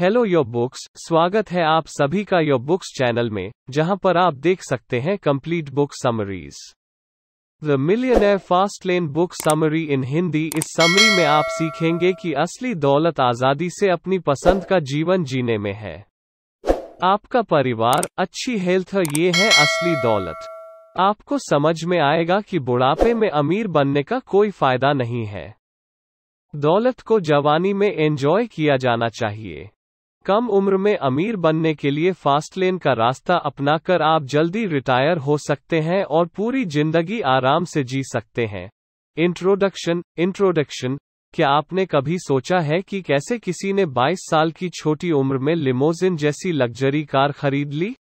Hello your books स्वागत है आप सभी का योर बुक्स चैनल में जहां पर आप देख सकते हैं complete book summaries the millionaire fast lane book summary in Hindi इस समरी में आप सीखेंगे कि असली दौलत आजादी से अपनी पसंद का जीवन जीने में है आपका परिवार अच्छी हेल्थ ये है असली दौलत आपको समझ में आएगा कि बुढ़ापे में अमीर बनने का कोई फायदा नहीं है दौलत को जवानी में एंजॉय किया जाना चाहिए कम उम्र में अमीर बनने के लिए फास्ट लेन का रास्ता अपनाकर आप जल्दी रिटायर हो सकते हैं और पूरी जिंदगी आराम से जी सकते हैं इंट्रोडक्शन इंट्रोडक्शन क्या आपने कभी सोचा है कि कैसे किसी ने 22 साल की छोटी उम्र में लिमोजिन जैसी लग्जरी कार खरीद ली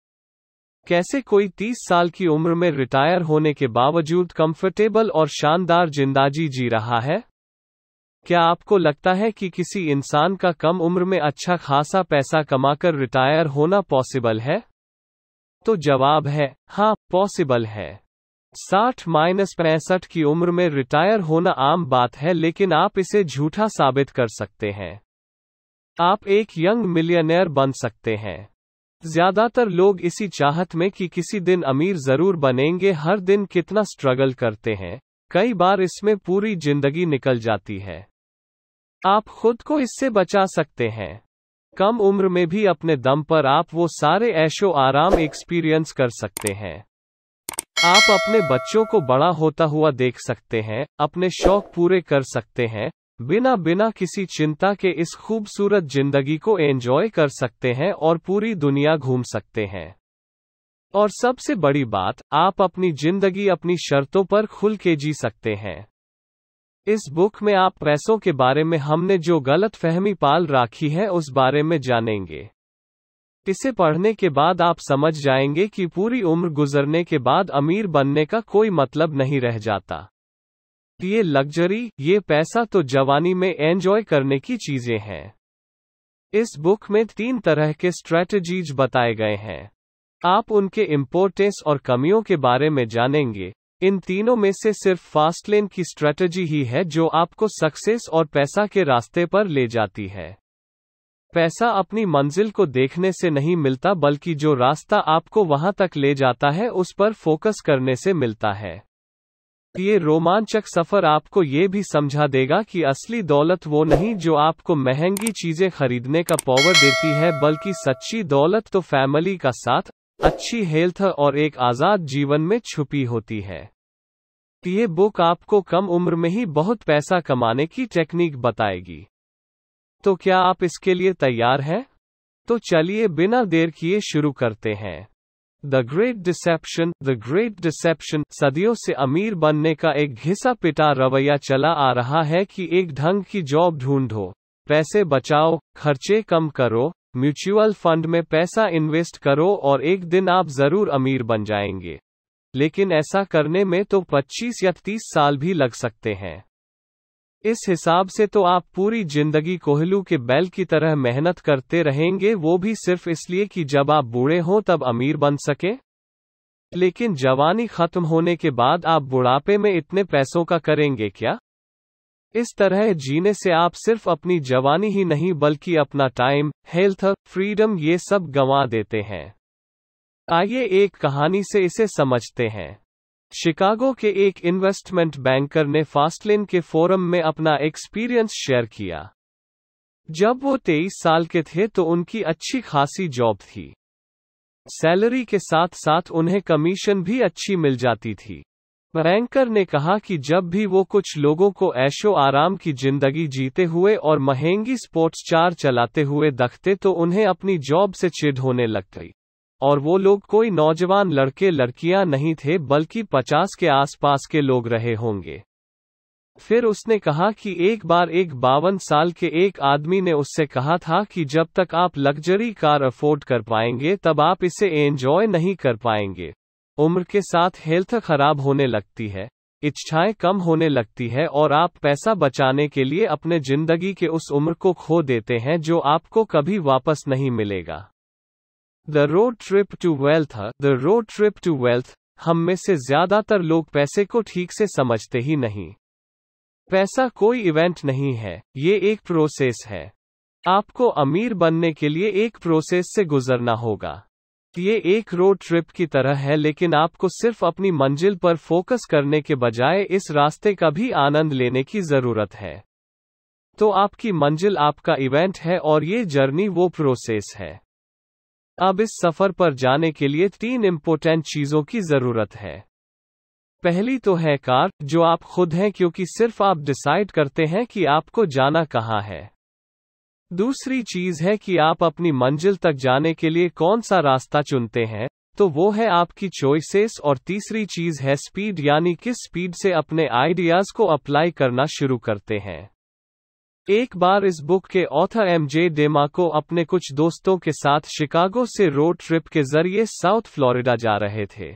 कैसे कोई 30 साल की उम्र में रिटायर होने के बावजूद कंफर्टेबल और शानदार जिंदाजी जी रहा है क्या आपको लगता है कि किसी इंसान का कम उम्र में अच्छा खासा पैसा कमाकर रिटायर होना पॉसिबल है तो जवाब है हाँ पॉसिबल है 60 माइनस पैंसठ की उम्र में रिटायर होना आम बात है लेकिन आप इसे झूठा साबित कर सकते हैं आप एक यंग मिलियनेयर बन सकते हैं ज्यादातर लोग इसी चाहत में कि किसी दिन अमीर जरूर बनेंगे हर दिन कितना स्ट्रगल करते हैं कई बार इसमें पूरी जिंदगी निकल जाती है आप खुद को इससे बचा सकते हैं कम उम्र में भी अपने दम पर आप वो सारे ऐशो आराम एक्सपीरियंस कर सकते हैं आप अपने बच्चों को बड़ा होता हुआ देख सकते हैं अपने शौक पूरे कर सकते हैं बिना बिना किसी चिंता के इस खूबसूरत जिंदगी को एंजॉय कर सकते हैं और पूरी दुनिया घूम सकते हैं और सबसे बड़ी बात आप अपनी जिंदगी अपनी शर्तों पर खुल के जी सकते हैं इस बुक में आप पैसों के बारे में हमने जो गलत फहमी पाल रखी है उस बारे में जानेंगे इसे पढ़ने के बाद आप समझ जाएंगे कि पूरी उम्र गुजरने के बाद अमीर बनने का कोई मतलब नहीं रह जाता ये लग्जरी ये पैसा तो जवानी में एंजॉय करने की चीजें हैं इस बुक में तीन तरह के स्ट्रेटजीज बताए गए हैं आप उनके इम्पोर्टेंस और कमियों के बारे में जानेंगे इन तीनों में से सिर्फ फास्ट लेन की स्ट्रेटजी ही है जो आपको सक्सेस और पैसा के रास्ते पर ले जाती है पैसा अपनी मंजिल को देखने से नहीं मिलता बल्कि जो रास्ता आपको वहां तक ले जाता है उस पर फोकस करने से मिलता है ये रोमांचक सफर आपको ये भी समझा देगा कि असली दौलत वो नहीं जो आपको महंगी चीजें खरीदने का पावर देती है बल्कि सच्ची दौलत तो फैमिली का साथ अच्छी हेल्थ और एक आज़ाद जीवन में छुपी होती है ये बुक आपको कम उम्र में ही बहुत पैसा कमाने की टेक्निक बताएगी तो क्या आप इसके लिए तैयार हैं तो चलिए बिना देर किए शुरू करते हैं the great deception the great deception सदियों से अमीर बनने का एक घिसा पिटा रवैया चला आ रहा है कि एक ढंग की जॉब ढूंढो पैसे बचाओ खर्चे कम करो म्यूचुअल फंड में पैसा इन्वेस्ट करो और एक दिन आप जरूर अमीर बन जाएंगे लेकिन ऐसा करने में तो 25 या 30 साल भी लग सकते हैं इस हिसाब से तो आप पूरी जिंदगी कोहलू के बैल की तरह मेहनत करते रहेंगे वो भी सिर्फ इसलिए कि जब आप बूढ़े हों तब अमीर बन सके लेकिन जवानी खत्म होने के बाद आप बुढ़ापे में इतने पैसों का करेंगे क्या इस तरह जीने से आप सिर्फ अपनी जवानी ही नहीं बल्कि अपना टाइम हेल्थ फ्रीडम ये सब गंवा देते हैं आइए एक कहानी से इसे समझते हैं शिकागो के एक इन्वेस्टमेंट बैंकर ने फास्टलेन के फोरम में अपना एक्सपीरियंस शेयर किया जब वो तेईस साल के थे तो उनकी अच्छी खासी जॉब थी सैलरी के साथ साथ उन्हें कमीशन भी अच्छी मिल जाती थी एंकर ने कहा कि जब भी वो कुछ लोगों को ऐशो आराम की जिंदगी जीते हुए और महंगी स्पोर्ट्स चार चलाते हुए दखते तो उन्हें अपनी जॉब से चिढ़ होने लग गई और वो लोग कोई नौजवान लड़के लड़कियां नहीं थे बल्कि पचास के आसपास के लोग रहे होंगे फिर उसने कहा कि एक बार एक बावन साल के एक आदमी ने उससे कहा था कि जब तक आप लग्जरी कार अफोर्ड कर पाएंगे तब आप इसे एंजॉय नहीं कर पाएंगे उम्र के साथ हेल्थ खराब होने लगती है इच्छाएं कम होने लगती है और आप पैसा बचाने के लिए अपने जिंदगी के उस उम्र को खो देते हैं जो आपको कभी वापस नहीं मिलेगा the road trip to wealth the road trip to wealth हम में से ज्यादातर लोग पैसे को ठीक से समझते ही नहीं पैसा कोई इवेंट नहीं है ये एक प्रोसेस है आपको अमीर बनने के लिए एक प्रोसेस से गुजरना होगा ये एक रोड ट्रिप की तरह है लेकिन आपको सिर्फ अपनी मंजिल पर फोकस करने के बजाय इस रास्ते का भी आनंद लेने की जरूरत है तो आपकी मंजिल आपका इवेंट है और ये जर्नी वो प्रोसेस है अब इस सफर पर जाने के लिए तीन इम्पोर्टेंट चीजों की जरूरत है पहली तो है कार जो आप खुद हैं क्योंकि सिर्फ आप डिसाइड करते हैं कि आपको जाना कहाँ है दूसरी चीज है कि आप अपनी मंजिल तक जाने के लिए कौन सा रास्ता चुनते हैं तो वो है आपकी चॉइसेस और तीसरी चीज है स्पीड यानी किस स्पीड से अपने आइडियाज को अप्लाई करना शुरू करते हैं एक बार इस बुक के ऑथर एम जे डेमा को अपने कुछ दोस्तों के साथ शिकागो से रोड ट्रिप के जरिए साउथ फ्लोरिडा जा रहे थे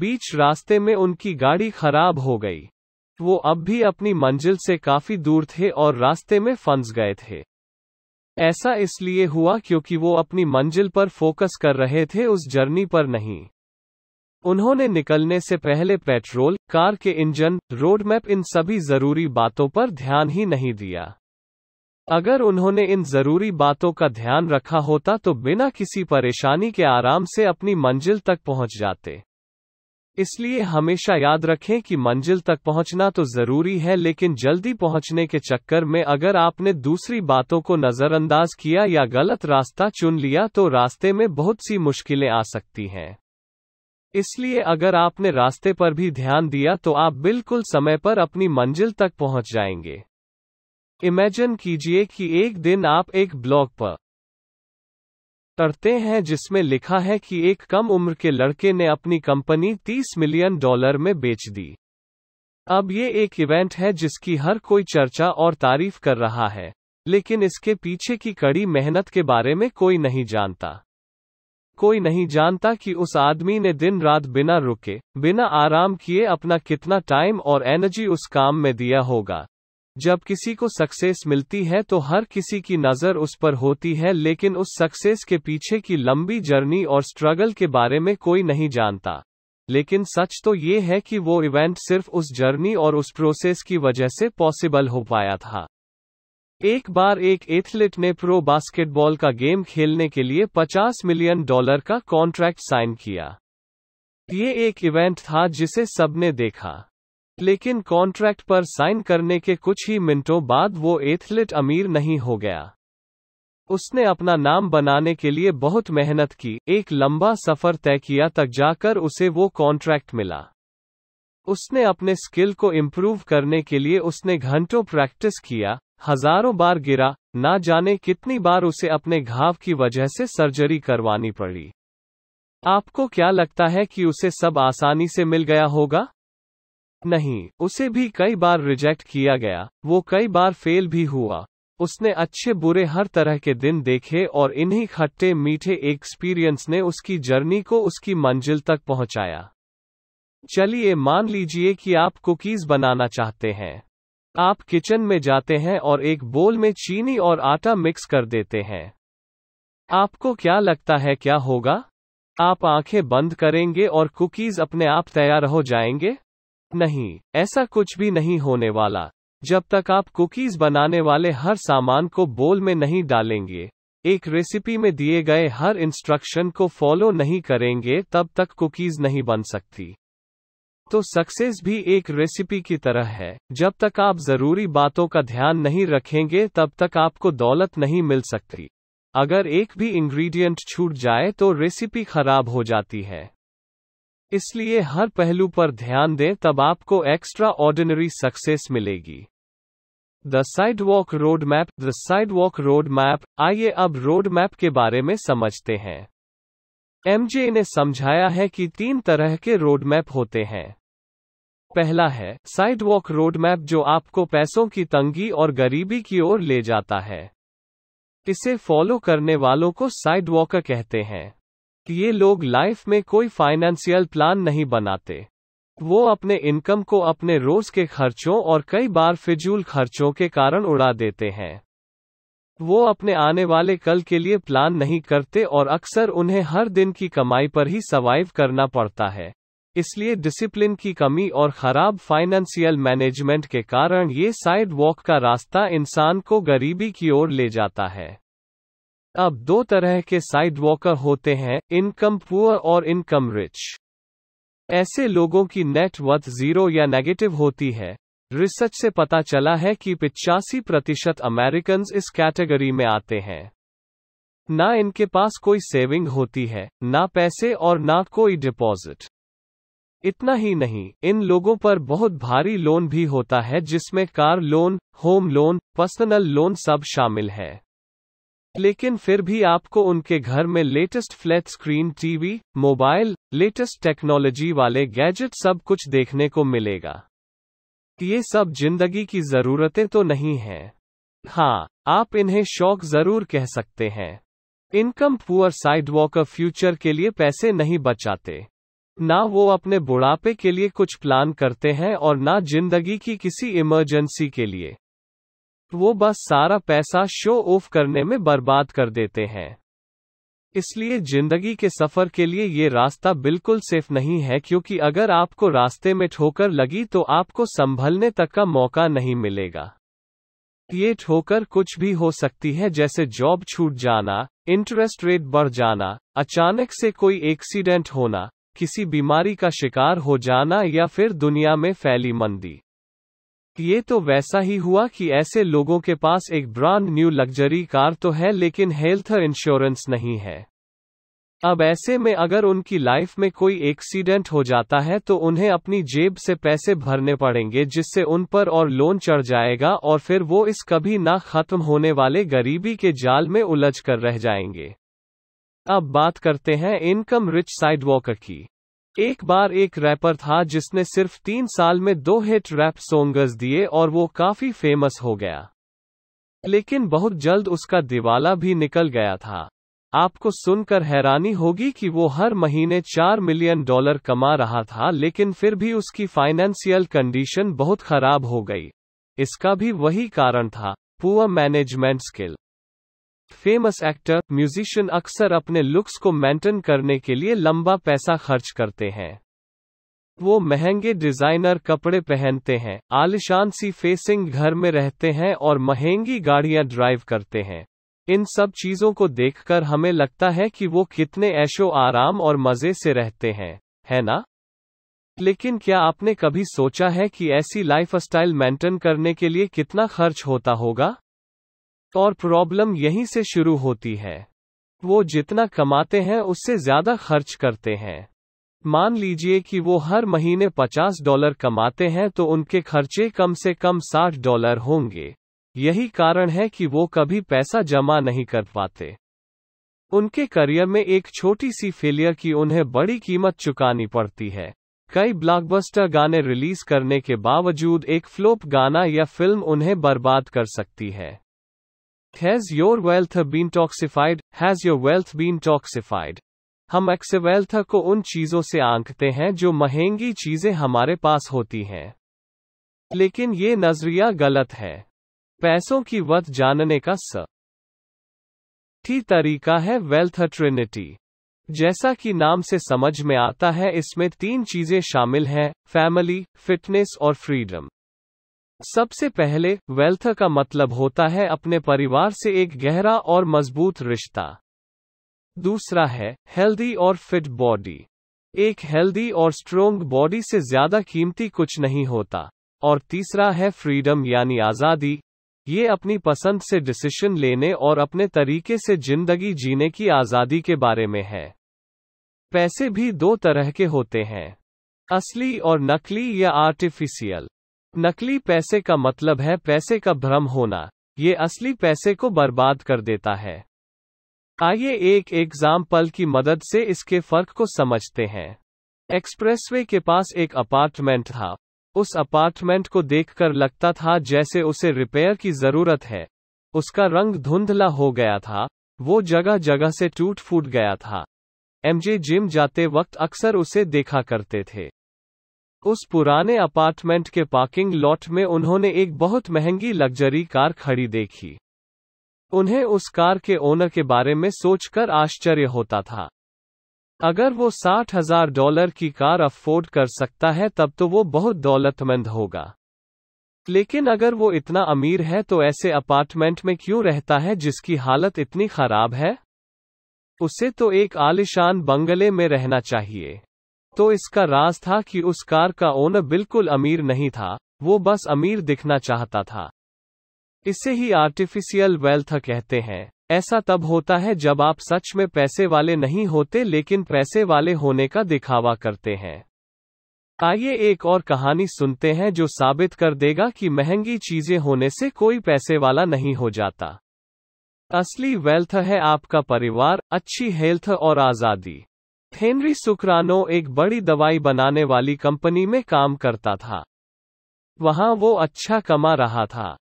बीच रास्ते में उनकी गाड़ी खराब हो गई वो अब भी अपनी मंजिल से काफी दूर थे और रास्ते में फंस गए थे ऐसा इसलिए हुआ क्योंकि वो अपनी मंजिल पर फोकस कर रहे थे उस जर्नी पर नहीं उन्होंने निकलने से पहले पेट्रोल कार के इंजन रोडमैप इन सभी जरूरी बातों पर ध्यान ही नहीं दिया अगर उन्होंने इन जरूरी बातों का ध्यान रखा होता तो बिना किसी परेशानी के आराम से अपनी मंजिल तक पहुंच जाते इसलिए हमेशा याद रखें कि मंजिल तक पहुंचना तो जरूरी है लेकिन जल्दी पहुंचने के चक्कर में अगर आपने दूसरी बातों को नजरअंदाज किया या गलत रास्ता चुन लिया तो रास्ते में बहुत सी मुश्किलें आ सकती हैं इसलिए अगर आपने रास्ते पर भी ध्यान दिया तो आप बिल्कुल समय पर अपनी मंजिल तक पहुंच जाएंगे इमेजिन कीजिए कि एक दिन आप एक ब्लॉग पर तरते हैं जिसमें लिखा है कि एक कम उम्र के लड़के ने अपनी कंपनी 30 मिलियन डॉलर में बेच दी अब ये एक इवेंट है जिसकी हर कोई चर्चा और तारीफ कर रहा है लेकिन इसके पीछे की कड़ी मेहनत के बारे में कोई नहीं जानता कोई नहीं जानता कि उस आदमी ने दिन रात बिना रुके बिना आराम किए अपना कितना टाइम और एनर्जी उस काम में दिया होगा जब किसी को सक्सेस मिलती है तो हर किसी की नज़र उस पर होती है लेकिन उस सक्सेस के पीछे की लंबी जर्नी और स्ट्रगल के बारे में कोई नहीं जानता लेकिन सच तो ये है कि वो इवेंट सिर्फ उस जर्नी और उस प्रोसेस की वजह से पॉसिबल हो पाया था एक बार एक एथलीट ने प्रो बास्केटबॉल का गेम खेलने के लिए 50 मिलियन डॉलर का कॉन्ट्रैक्ट साइन किया ये एक इवेंट था जिसे सबने देखा लेकिन कॉन्ट्रैक्ट पर साइन करने के कुछ ही मिनटों बाद वो एथलीट अमीर नहीं हो गया उसने अपना नाम बनाने के लिए बहुत मेहनत की एक लंबा सफर तय किया तक जाकर उसे वो कॉन्ट्रैक्ट मिला उसने अपने स्किल को इम्प्रूव करने के लिए उसने घंटों प्रैक्टिस किया हजारों बार गिरा ना जाने कितनी बार उसे अपने घाव की वजह से सर्जरी करवानी पड़ी आपको क्या लगता है कि उसे सब आसानी से मिल गया होगा नहीं उसे भी कई बार रिजेक्ट किया गया वो कई बार फेल भी हुआ उसने अच्छे बुरे हर तरह के दिन देखे और इन्हीं खट्टे मीठे एक्सपीरियंस ने उसकी जर्नी को उसकी मंजिल तक पहुंचाया चलिए मान लीजिए कि आप कुकीज बनाना चाहते हैं आप किचन में जाते हैं और एक बोल में चीनी और आटा मिक्स कर देते हैं आपको क्या लगता है क्या होगा आप आंखें बंद करेंगे और कुकीज अपने आप तैयार हो जाएंगे नहीं ऐसा कुछ भी नहीं होने वाला जब तक आप कुकीज बनाने वाले हर सामान को बोल में नहीं डालेंगे एक रेसिपी में दिए गए हर इंस्ट्रक्शन को फॉलो नहीं करेंगे तब तक कुकीज नहीं बन सकती तो सक्सेस भी एक रेसिपी की तरह है जब तक आप जरूरी बातों का ध्यान नहीं रखेंगे तब तक आपको दौलत नहीं मिल सकती अगर एक भी इंग्रेडिएंट छूट जाए तो रेसिपी खराब हो जाती है इसलिए हर पहलू पर ध्यान दें तब आपको एक्स्ट्रा ऑर्डिनरी सक्सेस मिलेगी the sidewalk road map the sidewalk road map आइए अब रोड मैप के बारे में समझते हैं एमजे ने समझाया है कि तीन तरह के रोड मैप होते हैं पहला है साइड वॉक रोड मैप जो आपको पैसों की तंगी और गरीबी की ओर ले जाता है इसे फॉलो करने वालों को साइड वॉकर कहते हैं ये लोग लाइफ में कोई फाइनेंशियल प्लान नहीं बनाते वो अपने इनकम को अपने रोज के खर्चों और कई बार फिजूल खर्चों के कारण उड़ा देते हैं वो अपने आने वाले कल के लिए प्लान नहीं करते और अक्सर उन्हें हर दिन की कमाई पर ही सवाइव करना पड़ता है इसलिए डिसिप्लिन की कमी और खराब फाइनेंशियल मैनेजमेंट के कारण ये साइड वॉक का रास्ता इंसान को गरीबी की ओर ले जाता है अब दो तरह के साइड वॉकर होते हैं इनकम पुअर और इनकम रिच ऐसे लोगों की नेट वर्थ जीरो या नेगेटिव होती है रिसर्च से पता चला है कि पिचासी प्रतिशत अमेरिकन इस कैटेगरी में आते हैं ना इनके पास कोई सेविंग होती है ना पैसे और ना कोई डिपॉजिट इतना ही नहीं इन लोगों पर बहुत भारी लोन भी होता है जिसमें car loan home loan personal loan सब शामिल है लेकिन फिर भी आपको उनके घर में latest flat screen TV mobile latest technology वाले गैजेट सब कुछ देखने को मिलेगा ये सब जिंदगी की जरूरतें तो नहीं हैं हाँ आप इन्हें शौक जरूर कह सकते हैं इनकम पुअर साइडवॉकर फ्यूचर के लिए पैसे नहीं बचाते ना वो अपने बुढ़ापे के लिए कुछ प्लान करते हैं और ना जिंदगी की किसी इमरजेंसी के लिए तो वो बस सारा पैसा शो ऑफ करने में बर्बाद कर देते हैं इसलिए जिंदगी के सफर के लिए ये रास्ता बिल्कुल सेफ नहीं है क्योंकि अगर आपको रास्ते में ठोकर लगी तो आपको संभलने तक का मौका नहीं मिलेगा ये ठोकर कुछ भी हो सकती है जैसे जॉब छूट जाना इंटरेस्ट रेट बढ़ जाना अचानक से कोई एक्सीडेंट होना किसी बीमारी का शिकार हो जाना या फिर दुनिया में फैली मंदी ये तो वैसा ही हुआ कि ऐसे लोगों के पास एक ब्रांड न्यू लग्जरी कार तो है लेकिन हेल्थ इंश्योरेंस नहीं है अब ऐसे में अगर उनकी लाइफ में कोई एक्सीडेंट हो जाता है तो उन्हें अपनी जेब से पैसे भरने पड़ेंगे जिससे उन पर और लोन चढ़ जाएगा और फिर वो इस कभी ना खत्म होने वाले गरीबी के जाल में उलझ कर रह जाएंगे अब बात करते हैं इनकम रिच वॉकर की एक बार एक रैपर था जिसने सिर्फ तीन साल में दो हिट रैप सोंगस दिए और वो काफी फेमस हो गया लेकिन बहुत जल्द उसका दिवाला भी निकल गया था आपको सुनकर हैरानी होगी कि वो हर महीने चार मिलियन डॉलर कमा रहा था लेकिन फिर भी उसकी फाइनेंशियल कंडीशन बहुत खराब हो गई इसका भी वही कारण था poor management skill famous actor musician अक्सर अपने लुक्स को मेंटेन करने के लिए लंबा पैसा खर्च करते हैं वो महंगे डिजाइनर कपड़े पहनते हैं आलिशान सी फेसिंग घर में रहते हैं और महंगी गाड़ियां ड्राइव करते हैं इन सब चीजों को देखकर हमें लगता है कि वो कितने ऐशो आराम और मजे से रहते हैं है ना लेकिन क्या आपने कभी सोचा है कि ऐसी लाइफस्टाइल मेंटेन करने के लिए कितना खर्च होता होगा और प्रॉब्लम यहीं से शुरू होती है वो जितना कमाते हैं उससे ज्यादा खर्च करते हैं मान लीजिए कि वो हर महीने 50 डॉलर कमाते हैं तो उनके खर्चे कम से कम 60 डॉलर होंगे यही कारण है कि वो कभी पैसा जमा नहीं कर पाते उनके करियर में एक छोटी सी फेलियर की उन्हें बड़ी कीमत चुकानी पड़ती है कई ब्लॉकबस्टर गाने रिलीज करने के बावजूद एक फ्लोप गाना या फिल्म उन्हें बर्बाद कर सकती है Has your wealth been toxified? Has your wealth been toxified? हम अक्सर वेल्थ को उन चीजों से आंकते हैं जो महंगी चीजें हमारे पास होती हैं लेकिन ये नजरिया गलत है पैसों की वत जानने का स ठीक तरीका है वेल्थ ट्रिनिटी जैसा कि नाम से समझ में आता है इसमें तीन चीजें शामिल हैं फैमिली फिटनेस और फ्रीडम सबसे पहले वेल्थ का मतलब होता है अपने परिवार से एक गहरा और मजबूत रिश्ता दूसरा है हेल्दी और फिट बॉडी एक हेल्दी और स्ट्रोंग बॉडी से ज्यादा कीमती कुछ नहीं होता और तीसरा है फ्रीडम यानी आज़ादी ये अपनी पसंद से डिसीशन लेने और अपने तरीके से जिंदगी जीने की आज़ादी के बारे में है पैसे भी दो तरह के होते हैं असली और नकली या आर्टिफिशियल नकली पैसे का मतलब है पैसे का भ्रम होना ये असली पैसे को बर्बाद कर देता है आइए एक एग्जाम्पल की मदद से इसके फर्क को समझते हैं एक्सप्रेसवे के पास एक अपार्टमेंट था उस अपार्टमेंट को देखकर लगता था जैसे उसे रिपेयर की जरूरत है उसका रंग धुंधला हो गया था वो जगह जगह से टूट फूट गया था एमजे जिम जाते वक्त अक्सर उसे देखा करते थे उस पुराने अपार्टमेंट के पार्किंग लॉट में उन्होंने एक बहुत महंगी लग्जरी कार खड़ी देखी उन्हें उस कार के ओनर के बारे में सोचकर आश्चर्य होता था अगर वो साठ हजार डॉलर की कार अफोर्ड कर सकता है तब तो वो बहुत दौलतमंद होगा लेकिन अगर वो इतना अमीर है तो ऐसे अपार्टमेंट में क्यों रहता है जिसकी हालत इतनी खराब है उसे तो एक आलिशान बंगले में रहना चाहिए तो इसका राज था कि उस कार का ओनर बिल्कुल अमीर नहीं था वो बस अमीर दिखना चाहता था इसे ही आर्टिफिशियल वेल्थ कहते हैं ऐसा तब होता है जब आप सच में पैसे वाले नहीं होते लेकिन पैसे वाले होने का दिखावा करते हैं आइए एक और कहानी सुनते हैं जो साबित कर देगा कि महंगी चीजें होने से कोई पैसे वाला नहीं हो जाता असली वेल्थ है आपका परिवार अच्छी हेल्थ और आजादी हेनरी सुकरानो एक बड़ी दवाई बनाने वाली कंपनी में काम करता था वहां वो अच्छा कमा रहा था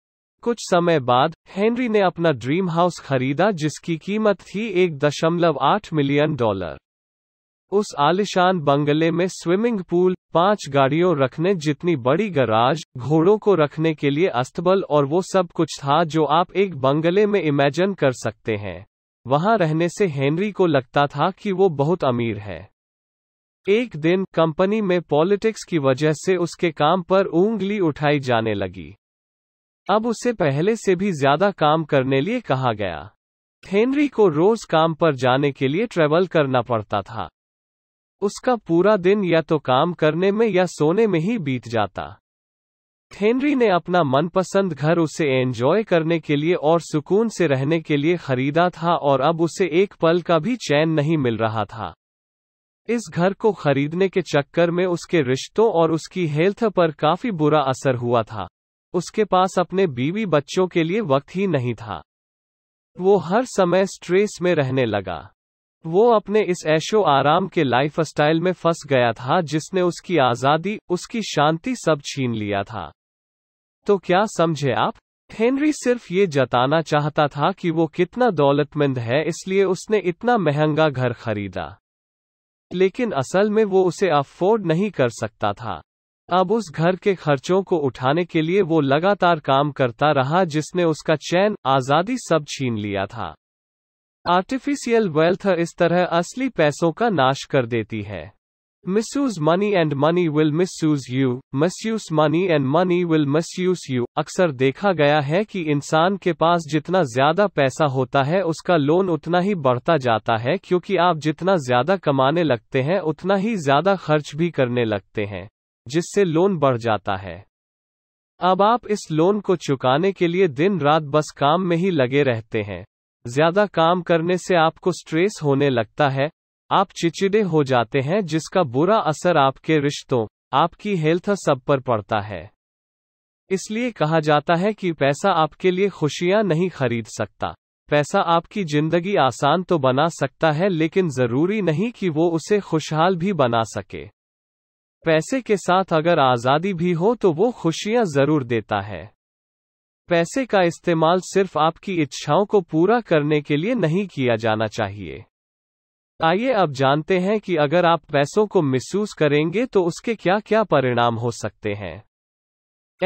कुछ समय बाद हेनरी ने अपना ड्रीम हाउस खरीदा जिसकी कीमत थी एक दशमलव आठ मिलियन डॉलर उस आलिशान बंगले में स्विमिंग पूल पांच गाड़ियों रखने जितनी बड़ी गराज घोड़ों को रखने के लिए अस्तबल और वो सब कुछ था जो आप एक बंगले में इमेजिन कर सकते हैं वहां रहने से हेनरी को लगता था कि वो बहुत अमीर है एक दिन कंपनी में पॉलिटिक्स की वजह से उसके काम पर उंगली उठाई जाने लगी अब उसे पहले से भी ज्यादा काम करने लिए कहा गया हेनरी को रोज काम पर जाने के लिए ट्रेवल करना पड़ता था उसका पूरा दिन या तो काम करने में या सोने में ही बीत जाता हेनरी ने अपना मनपसंद घर उसे एंजॉय करने के लिए और सुकून से रहने के लिए खरीदा था और अब उसे एक पल का भी चैन नहीं मिल रहा था इस घर को खरीदने के चक्कर में उसके रिश्तों और उसकी हेल्थ पर काफी बुरा असर हुआ था उसके पास अपने बीवी बच्चों के लिए वक्त ही नहीं था वो हर समय स्ट्रेस में रहने लगा वो अपने इस ऐशो आराम के लाइफस्टाइल में फंस गया था जिसने उसकी आज़ादी उसकी शांति सब छीन लिया था तो क्या समझे आप हेनरी सिर्फ ये जताना चाहता था कि वो कितना दौलतमंद है इसलिए उसने इतना महंगा घर खरीदा लेकिन असल में वो उसे अफोर्ड नहीं कर सकता था अब उस घर के खर्चों को उठाने के लिए वो लगातार काम करता रहा जिसने उसका चैन आजादी सब छीन लिया था आर्टिफिशियल वेल्थ इस तरह असली पैसों का नाश कर देती है Misuse money and money will misuse you, misuse money and money will misuse you. अक्सर देखा गया है कि इंसान के पास जितना ज्यादा पैसा होता है उसका लोन उतना ही बढ़ता जाता है क्योंकि आप जितना ज्यादा कमाने लगते हैं उतना ही ज्यादा खर्च भी करने लगते हैं जिससे लोन बढ़ जाता है अब आप इस लोन को चुकाने के लिए दिन रात बस काम में ही लगे रहते हैं ज्यादा काम करने से आपको स्ट्रेस होने लगता है आप चिचिड़े हो जाते हैं जिसका बुरा असर आपके रिश्तों आपकी हेल्थ सब पर पड़ता है इसलिए कहा जाता है कि पैसा आपके लिए खुशियां नहीं खरीद सकता पैसा आपकी जिंदगी आसान तो बना सकता है लेकिन जरूरी नहीं कि वो उसे खुशहाल भी बना सके पैसे के साथ अगर आज़ादी भी हो तो वो खुशियां जरूर देता है पैसे का इस्तेमाल सिर्फ आपकी इच्छाओं को पूरा करने के लिए नहीं किया जाना चाहिए आइए अब जानते हैं कि अगर आप पैसों को मिसयूज करेंगे तो उसके क्या क्या परिणाम हो सकते हैं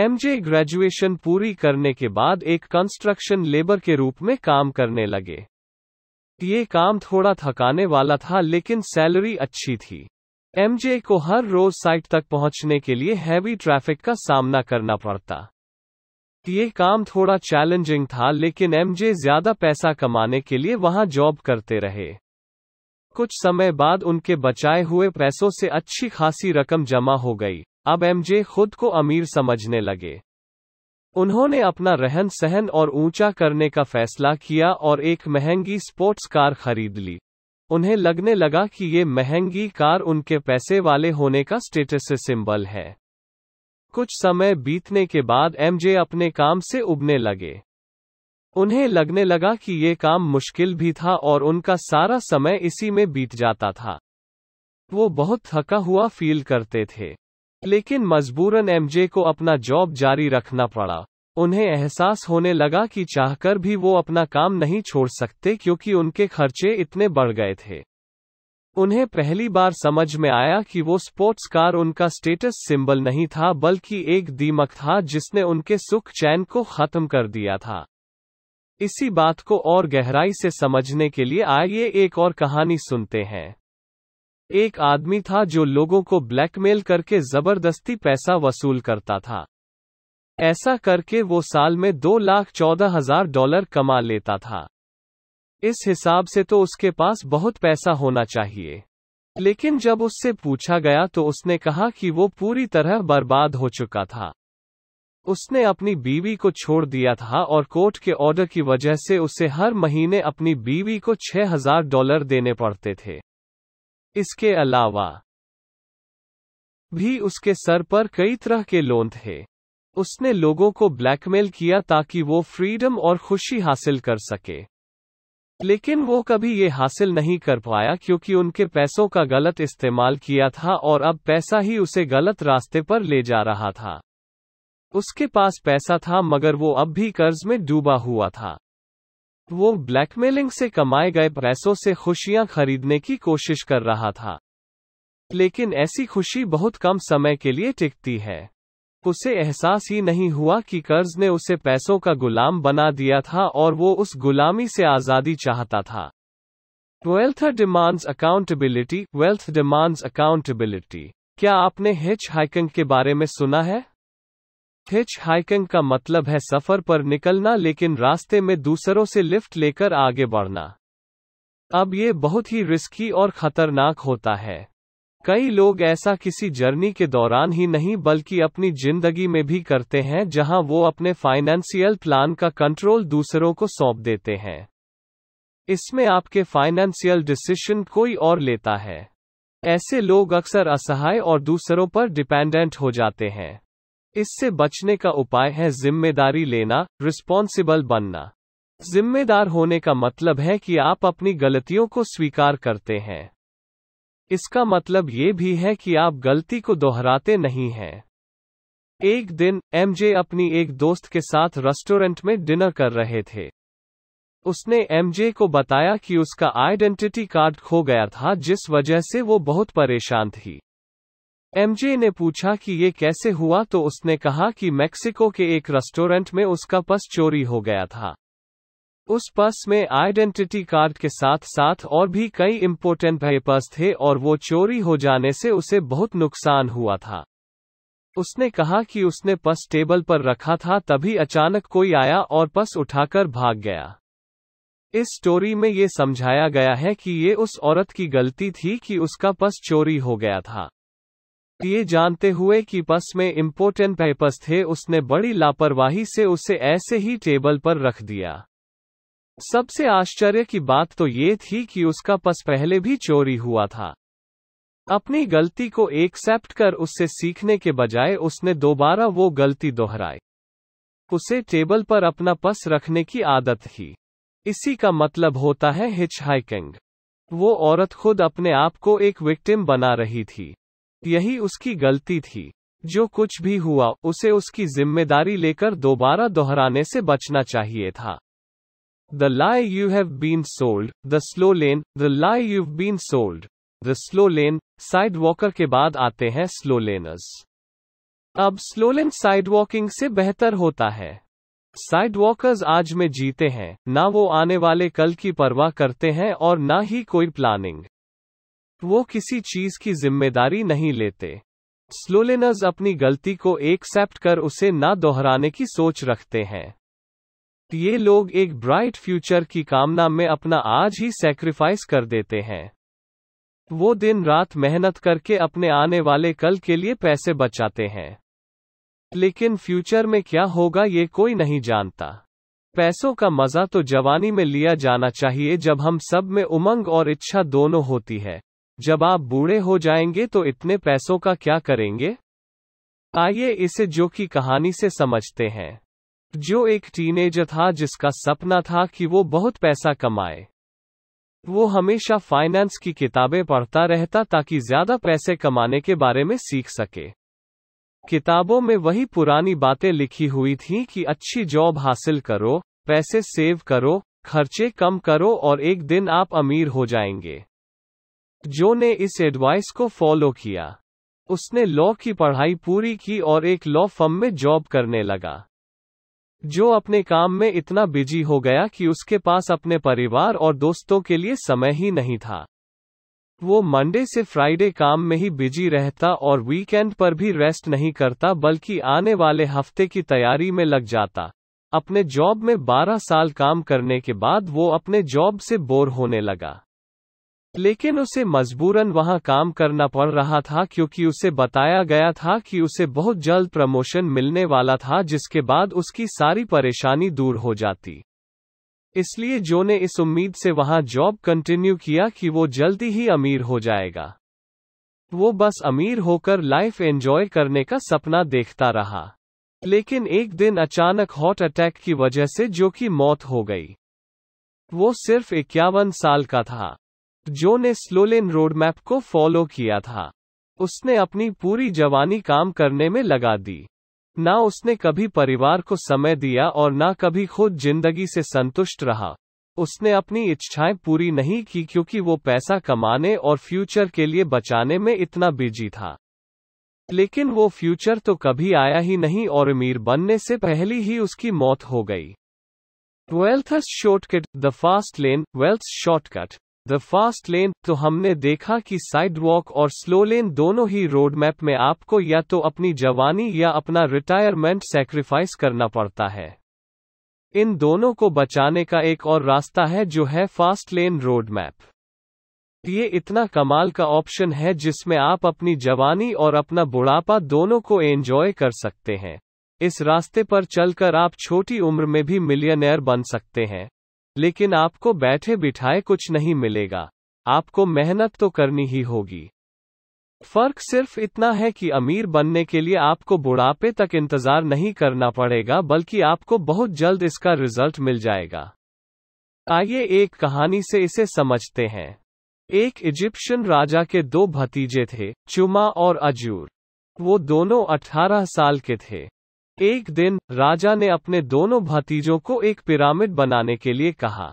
एमजे ग्रेजुएशन पूरी करने के बाद एक कंस्ट्रक्शन लेबर के रूप में काम करने लगे ये काम थोड़ा थकाने वाला था लेकिन सैलरी अच्छी थी एमजे को हर रोज साइट तक पहुंचने के लिए हैवी ट्रैफिक का सामना करना पड़ता ये काम थोड़ा चैलेंजिंग था लेकिन एमजे ज्यादा पैसा कमाने के लिए वहां जॉब करते रहे कुछ समय बाद उनके बचाए हुए पैसों से अच्छी खासी रकम जमा हो गई अब एमजे खुद को अमीर समझने लगे उन्होंने अपना रहन सहन और ऊंचा करने का फैसला किया और एक महंगी स्पोर्ट्स कार खरीद ली उन्हें लगने लगा कि ये महंगी कार उनके पैसे वाले होने का स्टेटस सिंबल है कुछ समय बीतने के बाद एमजे अपने काम से उबने लगे उन्हें लगने लगा कि ये काम मुश्किल भी था और उनका सारा समय इसी में बीत जाता था वो बहुत थका हुआ फील करते थे लेकिन मजबूरन एमजे को अपना जॉब जारी रखना पड़ा उन्हें एहसास होने लगा कि चाहकर भी वो अपना काम नहीं छोड़ सकते क्योंकि उनके खर्चे इतने बढ़ गए थे उन्हें पहली बार समझ में आया कि वो स्पोर्ट्स कार उनका स्टेटस सिंबल नहीं था बल्कि एक दीमक था जिसने उनके सुख चैन को खत्म कर दिया था इसी बात को और गहराई से समझने के लिए आइए एक और कहानी सुनते हैं एक आदमी था जो लोगों को ब्लैकमेल करके जबरदस्ती पैसा वसूल करता था ऐसा करके वो साल में दो लाख चौदह हजार डॉलर कमा लेता था इस हिसाब से तो उसके पास बहुत पैसा होना चाहिए लेकिन जब उससे पूछा गया तो उसने कहा कि वो पूरी तरह बर्बाद हो चुका था उसने अपनी बीवी को छोड़ दिया था और कोर्ट के ऑर्डर की वजह से उसे हर महीने अपनी बीवी को 6000 डॉलर देने पड़ते थे इसके अलावा भी उसके सर पर कई तरह के लोन थे उसने लोगों को ब्लैकमेल किया ताकि वो फ्रीडम और खुशी हासिल कर सके लेकिन वो कभी ये हासिल नहीं कर पाया क्योंकि उनके पैसों का गलत इस्तेमाल किया था और अब पैसा ही उसे गलत रास्ते पर ले जा रहा था उसके पास पैसा था मगर वो अब भी कर्ज में डूबा हुआ था वो ब्लैकमेलिंग से कमाए गए पैसों से खुशियां खरीदने की कोशिश कर रहा था लेकिन ऐसी खुशी बहुत कम समय के लिए टिकती है उसे एहसास ही नहीं हुआ कि कर्ज ने उसे पैसों का गुलाम बना दिया था और वो उस गुलामी से आजादी चाहता था wealth demands accountability wealth demands accountability क्या आपने हिच हाइकिंग के बारे में सुना है हिच हाइकिंग का मतलब है सफर पर निकलना लेकिन रास्ते में दूसरों से लिफ्ट लेकर आगे बढ़ना अब ये बहुत ही रिस्की और खतरनाक होता है कई लोग ऐसा किसी जर्नी के दौरान ही नहीं बल्कि अपनी जिंदगी में भी करते हैं जहां वो अपने फाइनेंशियल प्लान का कंट्रोल दूसरों को सौंप देते हैं इसमें आपके फाइनेंशियल डिसीशन कोई और लेता है ऐसे लोग अक्सर असहाय और दूसरों पर डिपेंडेंट हो जाते हैं इससे बचने का उपाय है जिम्मेदारी लेना रिस्पॉन्सिबल बनना जिम्मेदार होने का मतलब है कि आप अपनी गलतियों को स्वीकार करते हैं इसका मतलब ये भी है कि आप गलती को दोहराते नहीं हैं एक दिन एमजे अपनी एक दोस्त के साथ रेस्टोरेंट में डिनर कर रहे थे उसने एमजे को बताया कि उसका आइडेंटिटी कार्ड खो गया था जिस वजह से वो बहुत परेशान थी एमजे ने पूछा कि ये कैसे हुआ तो उसने कहा कि मेक्सिको के एक रेस्टोरेंट में उसका पर्स चोरी हो गया था उस पर्स में आइडेंटिटी कार्ड के साथ साथ और भी कई इम्पोर्टेंट पेपर्स थे और वो चोरी हो जाने से उसे बहुत नुकसान हुआ था उसने कहा कि उसने पर्स टेबल पर रखा था तभी अचानक कोई आया और पर्स उठाकर भाग गया इस स्टोरी में ये समझाया गया है कि ये उस औरत की गलती थी कि उसका पर्स चोरी हो गया था ये जानते हुए कि बस में इम्पोर्टेंट पेपर्स थे उसने बड़ी लापरवाही से उसे ऐसे ही टेबल पर रख दिया सबसे आश्चर्य की बात तो ये थी कि उसका पस पहले भी चोरी हुआ था अपनी गलती को एक्सेप्ट कर उससे सीखने के बजाय उसने दोबारा वो गलती दोहराई उसे टेबल पर अपना पस रखने की आदत थी इसी का मतलब होता है हिच हाइकिंग वो औरत खुद अपने आप को एक विक्टिम बना रही थी यही उसकी गलती थी जो कुछ भी हुआ उसे उसकी जिम्मेदारी लेकर दोबारा दोहराने से बचना चाहिए था the lie you have been sold the slow lane the lie you been sold the slow lane sidewalker के बाद आते हैं स्लो लेनर्स अब स्लो लेन साइड वॉकिंग से बेहतर होता है साइड वॉकर्स आज में जीते हैं ना वो आने वाले कल की परवाह करते हैं और ना ही कोई प्लानिंग वो किसी चीज की जिम्मेदारी नहीं लेते स्लोलेनर्स अपनी गलती को एक्सेप्ट कर उसे ना दोहराने की सोच रखते हैं ये लोग एक ब्राइट फ्यूचर की कामना में अपना आज ही सेक्रीफाइस कर देते हैं वो दिन रात मेहनत करके अपने आने वाले कल के लिए पैसे बचाते हैं लेकिन फ्यूचर में क्या होगा ये कोई नहीं जानता पैसों का मजा तो जवानी में लिया जाना चाहिए जब हम सब में उमंग और इच्छा दोनों होती है जब आप बूढ़े हो जाएंगे तो इतने पैसों का क्या करेंगे आइए इसे जो की कहानी से समझते हैं जो एक टीनेजर था जिसका सपना था कि वो बहुत पैसा कमाए वो हमेशा फाइनेंस की किताबें पढ़ता रहता ताकि ज्यादा पैसे कमाने के बारे में सीख सके किताबों में वही पुरानी बातें लिखी हुई थीं कि अच्छी जॉब हासिल करो पैसे सेव करो खर्चे कम करो और एक दिन आप अमीर हो जाएंगे जो ने इस एडवाइस को फॉलो किया उसने लॉ की पढ़ाई पूरी की और एक लॉ फर्म में जॉब करने लगा जो अपने काम में इतना बिजी हो गया कि उसके पास अपने परिवार और दोस्तों के लिए समय ही नहीं था वो मंडे से फ्राइडे काम में ही बिजी रहता और वीकेंड पर भी रेस्ट नहीं करता बल्कि आने वाले हफ्ते की तैयारी में लग जाता अपने जॉब में 12 साल काम करने के बाद वो अपने जॉब से बोर होने लगा लेकिन उसे मजबूरन वहां काम करना पड़ रहा था क्योंकि उसे बताया गया था कि उसे बहुत जल्द प्रमोशन मिलने वाला था जिसके बाद उसकी सारी परेशानी दूर हो जाती इसलिए जो ने इस उम्मीद से वहां जॉब कंटिन्यू किया कि वो जल्दी ही अमीर हो जाएगा वो बस अमीर होकर लाइफ एंजॉय करने का सपना देखता रहा लेकिन एक दिन अचानक हॉट अटैक की वजह से जो कि मौत हो गई वो सिर्फ इक्यावन साल का था जो ने स्लोलेन रोडमैप को फॉलो किया था उसने अपनी पूरी जवानी काम करने में लगा दी ना उसने कभी परिवार को समय दिया और ना कभी खुद जिंदगी से संतुष्ट रहा उसने अपनी इच्छाएं पूरी नहीं की क्योंकि वो पैसा कमाने और फ्यूचर के लिए बचाने में इतना बिजी था लेकिन वो फ्यूचर तो कभी आया ही नहीं और अमीर बनने से पहली ही उसकी मौत हो गई twelfth shortcut the fast lane wealth shortcut the fast lane तो हमने देखा कि साइडवॉक और स्लो लेन दोनों ही रोडमैप में आपको या तो अपनी जवानी या अपना रिटायरमेंट सेक्रीफाइस करना पड़ता है इन दोनों को बचाने का एक और रास्ता है जो है फास्ट लेन रोडमैप ये इतना कमाल का ऑप्शन है जिसमें आप अपनी जवानी और अपना बुढ़ापा दोनों को एंजॉय कर सकते हैं इस रास्ते पर चलकर आप छोटी उम्र में भी मिलियनेयर बन सकते हैं लेकिन आपको बैठे बिठाए कुछ नहीं मिलेगा आपको मेहनत तो करनी ही होगी फर्क सिर्फ इतना है कि अमीर बनने के लिए आपको बुढ़ापे तक इंतजार नहीं करना पड़ेगा बल्कि आपको बहुत जल्द इसका रिजल्ट मिल जाएगा आइए एक कहानी से इसे समझते हैं एक इजिप्शियन राजा के दो भतीजे थे चुमा और अजूर वो दोनों 18 साल के थे एक दिन राजा ने अपने दोनों भतीजों को एक पिरामिड बनाने के लिए कहा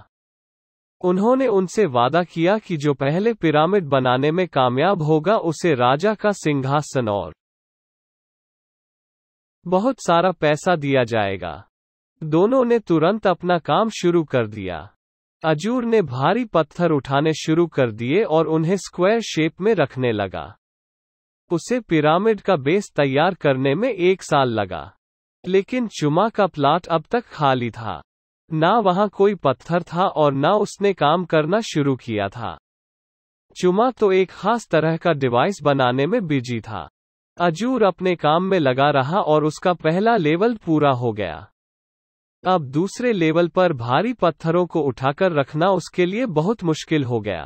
उन्होंने उनसे वादा किया कि जो पहले पिरामिड बनाने में कामयाब होगा उसे राजा का सिंहासन और बहुत सारा पैसा दिया जाएगा दोनों ने तुरंत अपना काम शुरू कर दिया अजूर ने भारी पत्थर उठाने शुरू कर दिए और उन्हें स्क्वायर शेप में रखने लगा उसे पिरामिड का बेस तैयार करने में एक साल लगा लेकिन चुमा का प्लाट अब तक खाली था ना वहां कोई पत्थर था और ना उसने काम करना शुरू किया था चुमा तो एक खास तरह का डिवाइस बनाने में बिजी था अजूर अपने काम में लगा रहा और उसका पहला लेवल पूरा हो गया अब दूसरे लेवल पर भारी पत्थरों को उठाकर रखना उसके लिए बहुत मुश्किल हो गया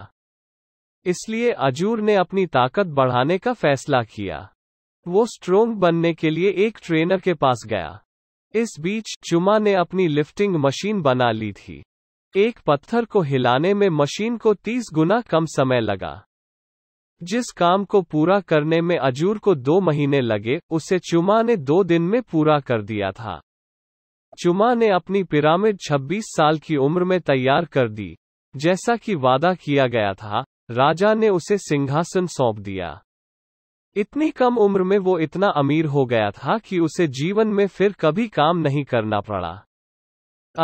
इसलिए अजूर ने अपनी ताकत बढ़ाने का फैसला किया वो स्ट्रोंग बनने के लिए एक ट्रेनर के पास गया इस बीच चुमा ने अपनी लिफ्टिंग मशीन बना ली थी एक पत्थर को हिलाने में मशीन को तीस गुना कम समय लगा जिस काम को पूरा करने में अजूर को दो महीने लगे उसे चुमा ने दो दिन में पूरा कर दिया था चुमा ने अपनी पिरामिड 26 साल की उम्र में तैयार कर दी जैसा कि वादा किया गया था राजा ने उसे सिंहासन सौंप दिया इतनी कम उम्र में वो इतना अमीर हो गया था कि उसे जीवन में फिर कभी काम नहीं करना पड़ा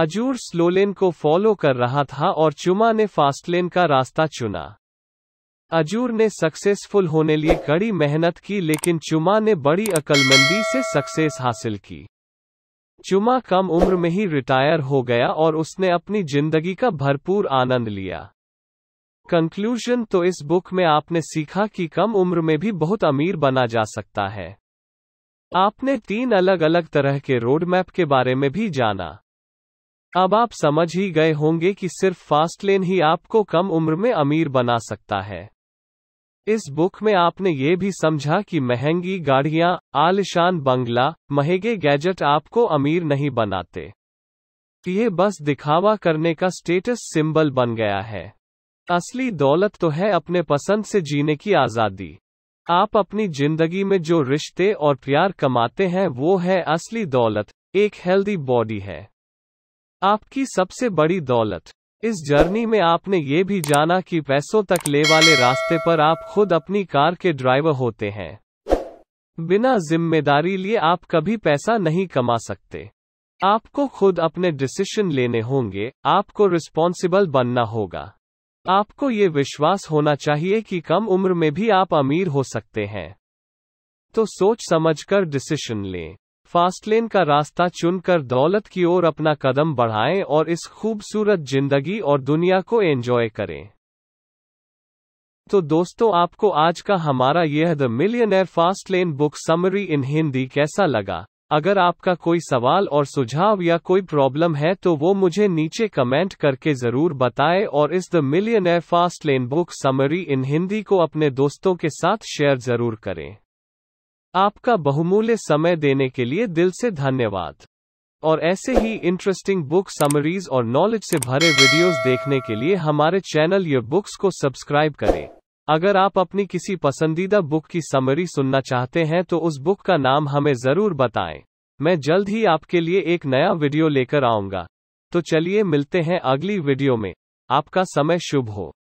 अजूर स्लोलेन को फॉलो कर रहा था और चुमा ने फास्टलेन का रास्ता चुना अजूर ने सक्सेसफुल होने लिए कड़ी मेहनत की लेकिन चुमा ने बड़ी अकलमंदी से सक्सेस हासिल की चुमा कम उम्र में ही रिटायर हो गया और उसने अपनी जिंदगी का भरपूर आनंद लिया कंक्लूजन तो इस बुक में आपने सीखा कि कम उम्र में भी बहुत अमीर बना जा सकता है आपने तीन अलग अलग तरह के रोड मैप के बारे में भी जाना अब आप समझ ही गए होंगे कि सिर्फ फास्ट लेन ही आपको कम उम्र में अमीर बना सकता है इस बुक में आपने ये भी समझा कि महंगी गाड़ियां आलिशान बंगला महंगे गैजेट आपको अमीर नहीं बनाते ये बस दिखावा करने का स्टेटस सिंबल बन गया है असली दौलत तो है अपने पसंद से जीने की आज़ादी आप अपनी जिंदगी में जो रिश्ते और प्यार कमाते हैं वो है असली दौलत एक हेल्दी बॉडी है आपकी सबसे बड़ी दौलत इस जर्नी में आपने ये भी जाना कि पैसों तक ले वाले रास्ते पर आप खुद अपनी कार के ड्राइवर होते हैं बिना जिम्मेदारी लिए आप कभी पैसा नहीं कमा सकते आपको खुद अपने डिसीशन लेने होंगे आपको रिस्पॉन्सिबल बनना होगा आपको ये विश्वास होना चाहिए कि कम उम्र में भी आप अमीर हो सकते हैं तो सोच समझकर डिसीशन लें फास्टलेन का रास्ता चुनकर दौलत की ओर अपना कदम बढ़ाएं और इस खूबसूरत जिंदगी और दुनिया को एंजॉय करें तो दोस्तों आपको आज का हमारा यह the millionaire fast lane book summary in Hindi कैसा लगा अगर आपका कोई सवाल और सुझाव या कोई प्रॉब्लम है तो वो मुझे नीचे कमेंट करके जरूर बताए और इस the million a fast lane book summary in Hindi को अपने दोस्तों के साथ शेयर जरूर करें आपका बहुमूल्य समय देने के लिए दिल से धन्यवाद और ऐसे ही इंटरेस्टिंग बुक समरीज और नॉलेज से भरे वीडियोस देखने के लिए हमारे चैनल या बुक्स को सब्सक्राइब करें अगर आप अपनी किसी पसंदीदा बुक की समरी सुनना चाहते हैं तो उस बुक का नाम हमें जरूर बताएं मैं जल्द ही आपके लिए एक नया वीडियो लेकर आऊंगा तो चलिए मिलते हैं अगली वीडियो में आपका समय शुभ हो